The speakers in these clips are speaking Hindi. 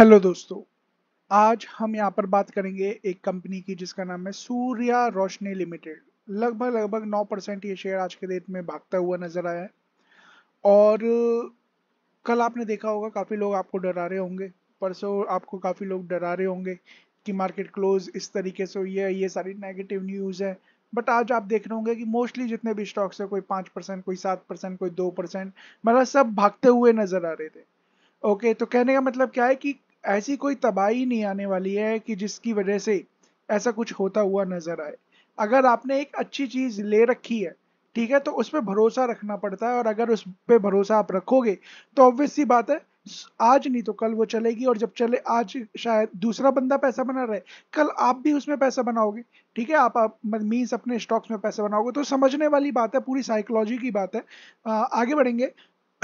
हेलो दोस्तों आज हम यहाँ पर बात करेंगे एक कंपनी की जिसका नाम है सूर्या रोशनी लिमिटेड लगभग लगभग 9 परसेंट ये शेयर आज के डेट में भागता हुआ नजर आया है और कल आपने देखा होगा काफ़ी लोग आपको डरा रहे होंगे परसों आपको काफ़ी लोग डरा रहे होंगे कि मार्केट क्लोज इस तरीके से हुई है ये सारी नेगेटिव न्यूज़ है बट आज आप देख रहे होंगे कि मोस्टली जितने भी स्टॉक्स है कोई पांच परसेंट कोई सात परसेंट कोई दो परसेंट मतलब सब भागते हुए नजर आ रहे थे ओके okay, तो कहने का मतलब क्या है कि ऐसी कोई तबाही नहीं आने वाली है कि जिसकी वजह से ऐसा कुछ होता हुआ नजर आए अगर आपने एक अच्छी चीज ले रखी है ठीक है तो उस पर भरोसा रखना पड़ता है और अगर उस पर भरोसा आप रखोगे तो ऑब्वियस सी बात है आज नहीं तो कल वो चलेगी और जब चले आज शायद दूसरा बंदा पैसा बना रहे कल आप भी उसमें पैसा बनाओगे ठीक है आप, मीन्स अपने स्टॉक्स में पैसा बनाओगे तो समझने वाली बात है पूरी साइकोलॉजी की बात है आगे बढ़ेंगे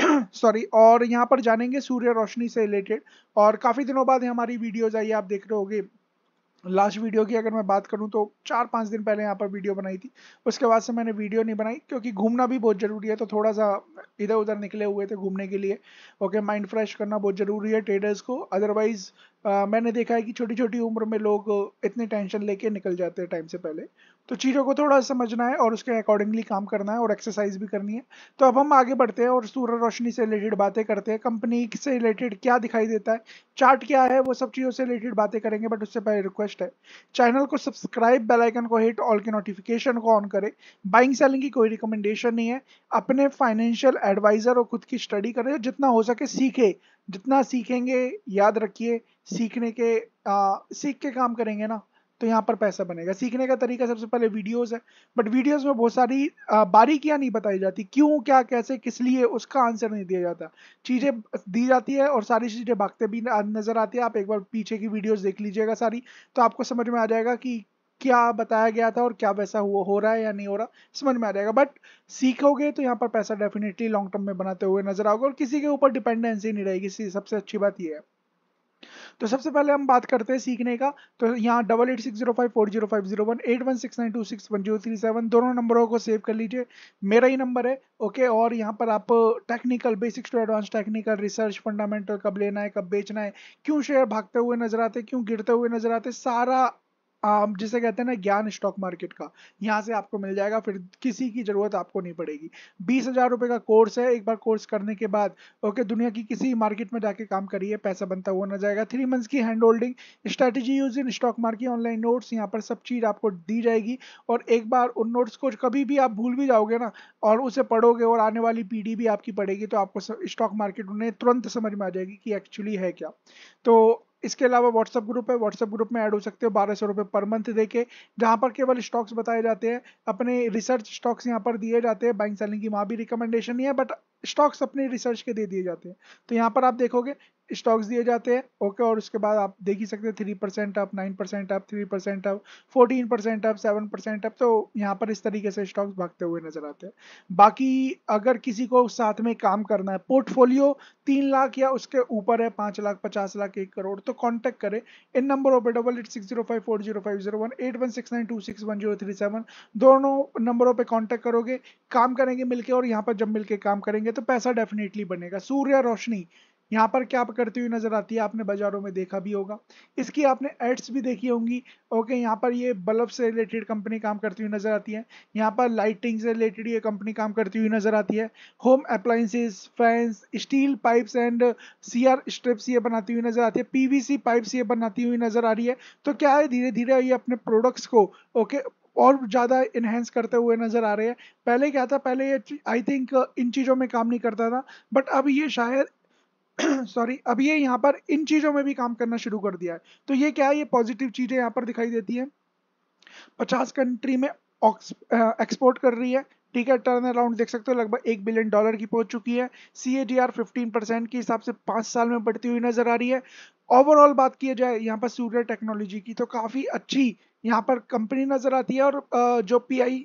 सॉरी और यहाँ पर जानेंगे सूर्य रोशनी से रिलेटेड और काफ़ी दिनों बाद हमारी वीडियोज आई आप देख रहे होगे लास्ट वीडियो की अगर मैं बात करूं तो चार पाँच दिन पहले यहाँ पर वीडियो बनाई थी उसके बाद से मैंने वीडियो नहीं बनाई क्योंकि घूमना भी बहुत ज़रूरी है तो थोड़ा सा इधर उधर निकले हुए थे घूमने के लिए ओके माइंड फ्रेश करना बहुत ज़रूरी है ट्रेडर्स को अदरवाइज़ मैंने देखा है कि छोटी छोटी उम्र में लोग इतनी टेंशन लेके निकल जाते हैं टाइम से पहले तो चीज़ों को थोड़ा समझना है और उसके अकॉर्डिंगली काम करना है और एक्सरसाइज भी करनी है तो अब हम आगे बढ़ते हैं और सूर्य रोशनी से रिलेटेड बातें करते हैं कंपनी से रिलेटेड क्या दिखाई देता है चार्ट क्या है वो सब चीज़ों से रिलेटेड बातें करेंगे बट उससे पहले रिक्वेस्ट है चैनल को सब्सक्राइब बेलाइकन को हिट ऑल के नोटिफिकेशन को ऑन करें बाइंग सेलिंग की कोई रिकमेंडेशन नहीं है अपने फाइनेंशियल एडवाइज़र और खुद की स्टडी करें जितना हो सके सीखे जितना सीखेंगे याद रखिए सीखने के आ, सीख के काम करेंगे ना तो यहाँ पर पैसा बनेगा सीखने का तरीका सबसे पहले वीडियोस है बट वीडियोस में बहुत सारी बारीकियाँ नहीं बताई जाती क्यों क्या कैसे किस लिए उसका आंसर नहीं दिया जाता चीज़ें दी जाती है और सारी चीज़ें भागते भी नज़र आती है आप एक बार पीछे की वीडियोज़ देख लीजिएगा सारी तो आपको समझ में आ जाएगा कि क्या बताया गया था और क्या वैसा हुआ हो रहा है या नहीं हो रहा समझ में आ जाएगा बट सीखोगे तो यहाँ पर पैसा डेफिनेटली लॉन्ग टर्म में बनाते हुए नजर आओगे और किसी के ऊपर डिपेंडेंसी नहीं रहेगी सबसे अच्छी बात यह है तो सबसे पहले हम बात करते हैं सीखने का तो यहाँ double eight six zero five four zero five zero one eight one six nine two six one zero three seven दोनों नंबरों को सेव कर लीजिए मेरा ही नंबर है ओके और यहाँ पर आप technical basics to advance technical research fundamental कब लेना है कब बेचना है क्यों शेयर भागते हुए नजर आते क्यों गिरते हुए नजर आते सारा Um, जिसे कहते हैं ना ज्ञान स्टॉक मार्केट का यहाँ से आपको मिल जाएगा फिर किसी की ज़रूरत आपको नहीं पड़ेगी बीस हज़ार रुपये का कोर्स है एक बार कोर्स करने के बाद ओके दुनिया की किसी मार्केट में जाके काम करिए पैसा बनता हुआ ना जाएगा थ्री मंथ्स की hand holding strategy use in stock market online notes यहाँ पर सब चीज़ आपको दी जाएगी और एक बार उन नोट्स को कभी भी आप भूल भी जाओगे ना और उसे पढ़ोगे और आने वाली पीढ़ी भी आपकी पड़ेगी तो आपको स्टॉक मार्केट उन्हें तुरंत समझ में आ जाएगी कि एक्चुअली है क्या तो इसके अलावा व्हाट्सअप ग्रुप है व्हाट्सएप ग्रुप में ऐड हो सकते हो बारह सौ रुपये पर मंथ दे के जहाँ पर केवल स्टॉक्स बताए जाते हैं अपने रिसर्च स्टॉक्स यहाँ पर दिए जाते हैं बाइंग सेलिंग की वहाँ भी रिकमेंडेशन ही है बट स्टॉक्स अपने रिसर्च के दे दिए जाते हैं तो यहाँ पर आप देखोगे स्टॉक्स दिए जाते हैं ओके और उसके बाद आप देख ही सकते हैं three percent up nine percent up three percent up fourteen percent up seven percent up तो यहाँ पर इस तरीके से स्टॉक्स भागते हुए नजर आते हैं बाकी अगर किसी को साथ में काम करना है पोर्टफोलियो तीन लाख या उसके ऊपर है पाँच लाख पचास लाख एक करोड़ तो कॉन्टैक्ट करें इन number of double eight six zero five four zero five zero one eight one six nine two six one zero three seven दोनों नंबरों पर कॉन्टैक्ट करोगे काम करेंगे मिलकर और यहाँ पर जब मिलकर काम करेंगे तो पैसा डेफिनेटली बनेगा सूर्य रोशनी यहाँ पर क्या करती हुई नजर आती है आपने बाजारों में देखा भी होगा इसकी आपने एड्स भी देखी होंगी ओके यहाँ पर ये बल्ब से रिलेटेड कंपनी काम करती हुई नजर आती है यहाँ पर लाइटिंग से रिलेटेड ये कंपनी काम करती हुई नजर आती है home appliances fans steel pipes and CR strips ये बनाती हुई नजर आती है पीवीसी पाइप्स ये बनाती हुई नजर आ रही है तो क्या है धीरे धीरे ये अपने प्रोडक्ट्स को ओके और ज़्यादा इन्हेंस करते हुए नज़र आ रहे हैं पहले क्या था पहले ये आई थिंक uh, इन चीज़ों में काम नहीं करता था बट अब ये शायद सॉरी अब ये यहाँ पर इन चीज़ों में भी काम करना शुरू कर दिया है तो ये क्या है ये पॉजिटिव चीज़ें यहाँ पर दिखाई देती हैं पचास कंट्री में एक्सपोर्ट uh, कर रही है ठीक है टर्न अराउंड देख सकते हो लगभग एक बिलियन डॉलर की पहुंच चुकी है C A D R fifteen percent के हिसाब से पाँच साल में बढ़ती हुई नजर आ रही है ओवरऑल बात किया जाए यहाँ पर सूर्य टेक्नोलॉजी की तो काफ़ी अच्छी यहाँ पर कंपनी नज़र आती है और जो पीआई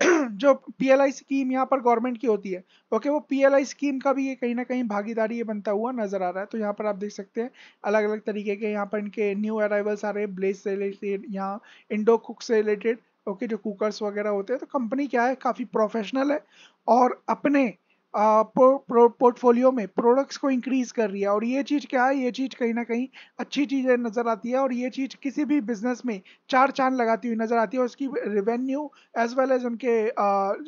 जो पीएलआई स्कीम यहाँ पर गवर्नमेंट की होती है ओके वो पीएलआई स्कीम का भी ये कहीं ना कहीं भागीदारी ये बनता हुआ नजर आ रहा है तो यहाँ पर आप देख सकते हैं अलग अलग तरीके के यहाँ पर इनके न्यू अराइवल्स आ रहे हैं ब्लेज से रिलेटेड यहाँ इंडो कुक से रिलेटेड ओके जो कुकर्स वगैरह होते हैं तो कंपनी क्या है काफ़ी प्रोफेशनल है और अपने पोर्टफोलियो में प्रोडक्ट्स को इंक्रीज कर रही है और ये चीज़ क्या है ये चीज़ कहीं ना कहीं अच्छी चीज़ नज़र आती है और ये चीज़ किसी भी बिजनेस में चार चांद लगाती हुई नज़र आती है और उसकी रेवेन्यू एज वेल एज उनके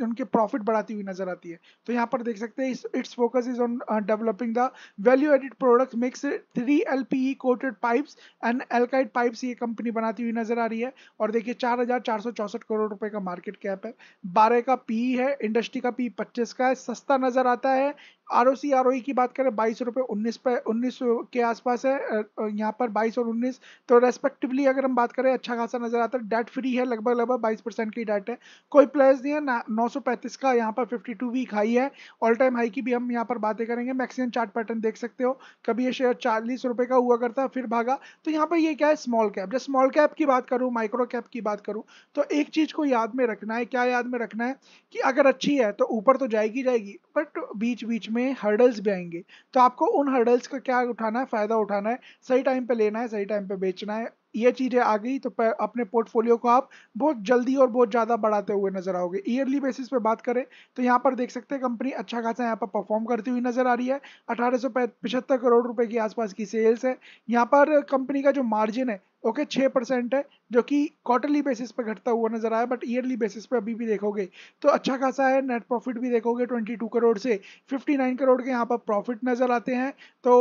उनके प्रॉफिट बढ़ाती हुई नज़र आती है तो यहाँ पर देख सकते हैं its focus is on developing the value added product mix three L P E coated pipes and alkyd pipes ये कंपनी बनाती हुई नज़र आ रही है और देखिए चार हज़ार चार सौ चौसठ करोड़ रुपये का मार्केट कैप है बारह का पी e है इंडस्ट्री का पी e पच्चीस का है सस्ता नजर नज़र आता है R O C R O की बात करें बाईस रुपये उन्नीस पे उन्नीस के आसपास है यहाँ पर बाईस और उन्नीस तो रेस्पेक्टिवली अगर हम बात करें अच्छा खासा नजर आता है डेट फ्री है लगभग लगभग बाईस परसेंट की डेट है कोई प्लस नहीं है नौ सौ पैंतीस का यहाँ पर फिफ्टी टू वीक हाई है ऑल टाइम हाई की भी हम यहाँ पर बातें करेंगे मैक्सिमम चार्ट पैटर्न देख सकते हो कभी ये शेयर चालीस रुपये का हुआ करता फिर भागा तो यहाँ पर ये क्या है स्मॉल कैप जब स्मॉल कैप की बात करूँ माइक्रो कैप की बात करूँ तो एक चीज़ को याद में रखना है क्या याद में रखना है कि अगर अच्छी है तो ऊपर तो जाएगी जाएगी बट बीच बीच में में हर्डल्स भी आएंगे तो आपको उन हर्डल्स का क्या उठाना है फ़ायदा उठाना है सही टाइम पे लेना है सही टाइम पे बेचना है ये चीज़ें आ गई तो अपने पोर्टफोलियो को आप बहुत जल्दी और बहुत ज़्यादा बढ़ाते हुए नजर आओगे ईयरली बेसिस पे बात करें तो यहाँ पर देख सकते हैं कंपनी अच्छा खासा यहाँ पर परफॉर्म करती हुई नजर आ रही है अठारह करोड़ रुपए के आसपास की सेल्स है यहाँ पर कंपनी का जो मार्जिन है ओके छः परसेंट है जो कि क्वार्टरली बेसिस पर घटता हुआ नजर आया बट ईयरली बेसिस पर अभी भी देखोगे तो अच्छा खासा है नेट प्रॉफिट भी देखोगे 22 करोड़ से 59 करोड़ के यहाँ पर प्रॉफिट नज़र आते हैं तो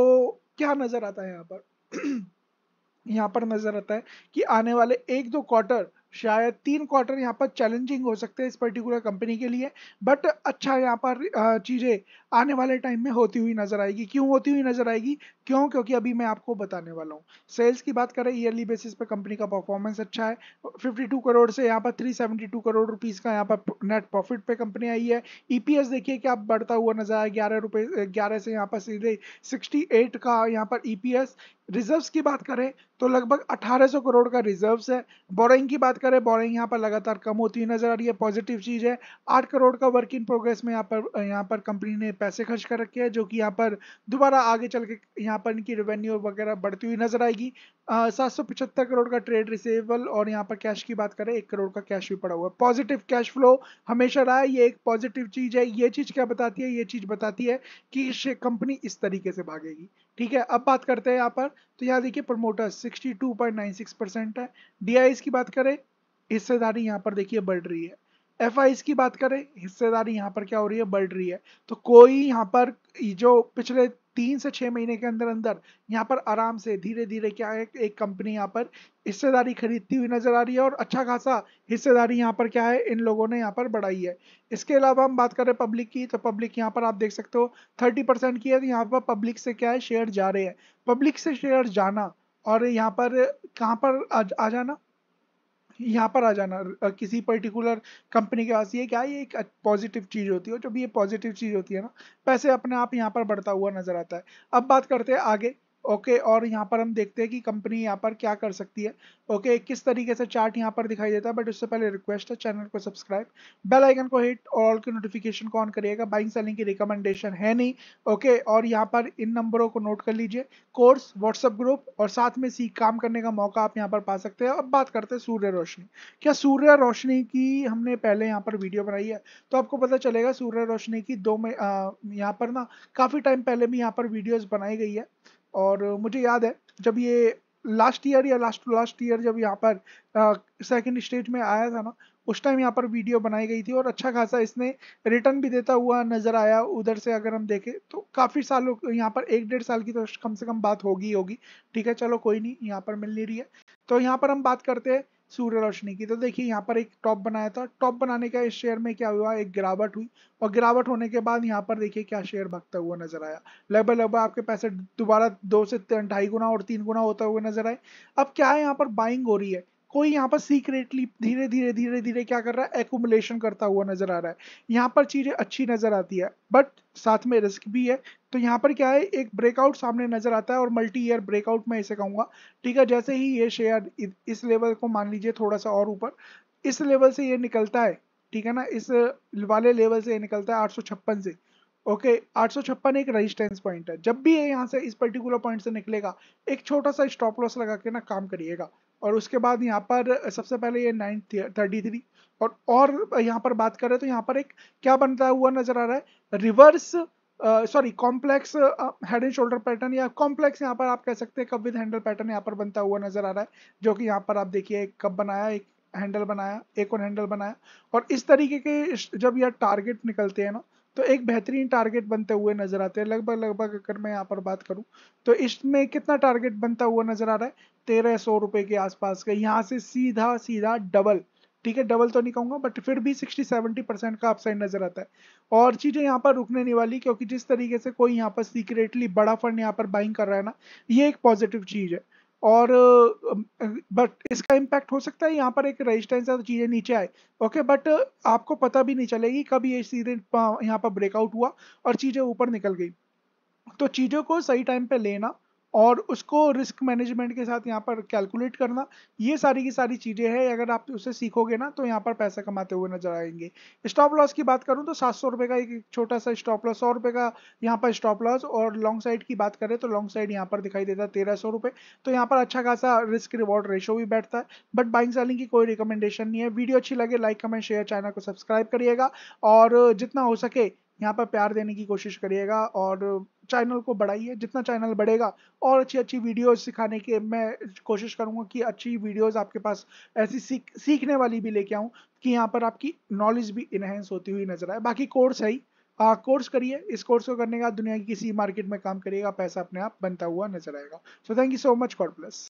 क्या नज़र आता है यहाँ पर यहाँ पर नज़र आता है कि आने वाले एक दो क्वार्टर शायद तीन क्वार्टर यहाँ पर चैलेंजिंग हो सकते हैं इस पर्टिकुलर कंपनी के लिए बट अच्छा यहाँ पर चीज़ें आने वाले टाइम में होती हुई नज़र आएगी क्यों होती हुई नज़र आएगी क्यों क्योंकि अभी मैं आपको बताने वाला हूँ सेल्स की बात करें ईयरली बेसिस पे कंपनी का परफॉर्मेंस अच्छा है 52 करोड़ से यहाँ पर 372 करोड़ रुपीस का यहाँ पर नेट प्रॉफिट पे कंपनी आई है ईपीएस e देखिए क्या बढ़ता हुआ नजर आया ग्यारह रुपये ग्यारह से यहाँ पर सीधे सिक्सटी का यहाँ पर ई e रिजर्व्स की बात करें तो लगभग 1800 करोड़ का रिजर्व्स है बोरिंग की बात करें बोरिंग यहाँ पर लगातार कम होती नजर आ रही है पॉजिटिव चीज़ है आठ करोड़ का वर्क इन प्रोग्रेस में यहाँ पर यहाँ पर कंपनी ने पैसे खर्च कर रखे हैं जो कि यहाँ पर दोबारा आगे चल के यहाँ यहाँ पर इनकी रेवेन्यू वगैरह बढ़ती हुई नजर आएगी सात सौ पचहत्तर करोड़ का ट्रेड रिसेबल और यहाँ पर कैश की बात करें एक करोड़ का कैश भी पड़ा हुआ है पॉजिटिव कैश फ्लो हमेशा रहा है ये एक पॉजिटिव चीज़ है ये चीज़ क्या बताती है ये चीज़ बताती है कि कंपनी इस तरीके से भागेगी ठीक है अब बात करते हैं यहाँ पर तो यहाँ देखिए प्रमोटर सिक्सटी है डी की बात करें हिस्सेदारी यहाँ पर देखिए बढ़ रही है एफ की बात करें हिस्सेदारी यहाँ पर क्या हो रही है बढ़ रही है तो कोई यहाँ पर जो पिछले तीन से छः महीने के अंदर अंदर यहाँ पर आराम से धीरे धीरे क्या है एक कंपनी यहाँ पर हिस्सेदारी खरीदती हुई नजर आ रही है और अच्छा खासा हिस्सेदारी यहाँ पर क्या है इन लोगों ने यहाँ पर बढ़ाई है इसके अलावा हम बात करें पब्लिक की तो पब्लिक यहाँ पर आप देख सकते हो थर्टी परसेंट की है तो यहाँ पर पब्लिक से क्या है शेयर जा रहे हैं पब्लिक से शेयर जाना और यहाँ पर कहाँ पर आ, आ जाना यहाँ पर आ जाना किसी पर्टिकुलर कंपनी के पास ये क्या ये एक पॉजिटिव चीज़ होती है जब ये पॉजिटिव चीज़ होती है ना पैसे अपने आप यहाँ पर बढ़ता हुआ नजर आता है अब बात करते हैं आगे ओके okay, और यहाँ पर हम देखते हैं कि कंपनी यहाँ पर क्या कर सकती है ओके okay, किस तरीके से चार्ट यहाँ पर दिखाई देता है बट उससे पहले रिक्वेस्ट है चैनल को सब्सक्राइब बेल आइकन को हिट और ऑल की नोटिफिकेशन को ऑन करिएगा बाइंग सेलिंग की रिकमेंडेशन है नहीं ओके okay, और यहाँ पर इन नंबरों को नोट कर लीजिए कोर्स व्हाट्सअप ग्रुप और साथ में सीख काम करने का मौका आप यहाँ पर पा सकते हैं अब बात करते हैं सूर्य रोशनी क्या सूर्य रोशनी की हमने पहले यहाँ पर वीडियो बनाई है तो आपको पता चलेगा सूर्य रोशनी की दो में यहाँ पर ना काफ़ी टाइम पहले भी यहाँ पर वीडियोज़ बनाई गई है और मुझे याद है जब ये लास्ट ईयर या लास्ट लास्ट ईयर जब यहाँ पर सेकंड स्टेज में आया था ना उस टाइम यहाँ पर वीडियो बनाई गई थी और अच्छा खासा इसने रिटर्न भी देता हुआ नज़र आया उधर से अगर हम देखें तो काफ़ी सालों यहाँ पर एक डेढ़ साल की तो कम से कम बात होगी होगी ठीक है चलो कोई नहीं यहाँ पर मिल नहीं रही है तो यहाँ पर हम बात करते हैं सूर्य रोशनी की तो देखिए यहाँ पर एक टॉप बनाया था टॉप बनाने का इस शेयर में क्या हुआ एक गिरावट हुई और गिरावट होने के बाद यहाँ पर देखिए क्या शेयर भगता हुआ नजर आया लगभग लगभग आपके पैसे दोबारा दो से ढाई गुना और तीन गुना होता हुआ नजर आए अब क्या है यहाँ पर बाइंग हो रही है कोई यहाँ पर सीक्रेटली धीरे धीरे धीरे धीरे क्या कर रहा है एकुमुलेशन करता हुआ नजर आ रहा है यहाँ पर चीजें अच्छी नजर आती है बट साथ में रिस्क भी है तो यहाँ पर क्या है एक ब्रेकआउट सामने नजर आता है और मल्टी ईयर ब्रेकआउट मैं इसे कहूंगा ठीक है जैसे ही ये शेयर इस लेवल को मान लीजिए थोड़ा सा और ऊपर इस लेवल से ये निकलता है ठीक है ना इस वाले लेवल से ये निकलता है आठ से ओके okay, 856 एक रेजिस्टेंस पॉइंट है जब भी ये यहाँ से इस पर्टिकुलर पॉइंट से निकलेगा एक छोटा सा स्टॉप लॉस लगा के ना काम करिएगा और उसके बाद यहाँ पर सबसे पहले ये नाइन थर्टी थ्री और और यहाँ पर बात करें तो यहाँ पर एक क्या बनता हुआ नजर आ रहा है reverse sorry complex head and shoulder pattern या कॉम्प्लेक्स यहाँ पर आप कह सकते हैं कब विद हैंडल पैटर्न यहाँ पर बनता हुआ नजर आ रहा है जो कि यहाँ पर आप देखिए एक कप बनाया एक हैंडल बनाया एक और हैंडल बनाया और इस तरीके के जब यह टारगेट निकलते हैं ना तो एक बेहतरीन टारगेट बनते हुए नजर आते हैं लगभग लगभग अगर मैं यहाँ पर बात करूँ तो इसमें कितना टारगेट बनता हुआ नजर आ रहा है तेरह सौ रुपए के आसपास का यहाँ से सीधा सीधा डबल ठीक है डबल तो नहीं कहूंगा बट फिर भी 60 70 परसेंट का अपसाइड नजर आता है और चीजें यहाँ पर रुकने नहीं वाली क्योंकि जिस तरीके से कोई यहाँ पर सीक्रेटली बड़ा फंड यहाँ पर बाइंग कर रहा है ना ये एक पॉजिटिव चीज है और बट इसका इम्पैक्ट हो सकता है यहाँ पर एक रेजिस्टेंस है तो चीज़ें नीचे आए ओके बट आपको पता भी नहीं चलेगी कब ये सीधे हाँ, यहाँ पर ब्रेकआउट हुआ और चीज़ें ऊपर निकल गई तो चीज़ों को सही टाइम पे लेना और उसको रिस्क मैनेजमेंट के साथ यहाँ पर कैलकुलेट करना ये सारी की सारी चीज़ें हैं अगर आप उसे सीखोगे ना तो यहाँ पर पैसा कमाते हुए नजर आएंगे स्टॉप लॉस की बात करूँ तो सात सौ रुपये का एक छोटा सा स्टॉप लॉस सौ रुपये का यहाँ पर स्टॉप लॉस और लॉन्ग साइड की बात करें तो लॉन्ग साइड यहाँ पर दिखाई देता है तेरह सौ रुपये तो यहाँ पर अच्छा खासा रिस्क रिवॉर्ड रेशो भी बैठता है बट बाइंग सेलिंग की कोई रिकमेंडेशन नहीं है वीडियो अच्छी लगे लाइक कमेंट शेयर चैनल को सब्सक्राइब करिएगा और जितना हो सके यहाँ पर प्यार देने की कोशिश करिएगा और चैनल को बढ़ाइए जितना चैनल बढ़ेगा और अच्छी अच्छी वीडियोस सिखाने के मैं कोशिश करूँगा कि अच्छी वीडियोस आपके पास ऐसी सीख सीखने वाली भी लेके आऊँ कि यहाँ पर आपकी नॉलेज भी इन्हेंस होती हुई नजर आए बाकी कोर्स है ही कोर्स करिए इस कोर्स को करने का दुनिया की किसी मार्केट में काम करिएगा पैसा अपने आप बनता हुआ नजर आएगा so thank you so much God plus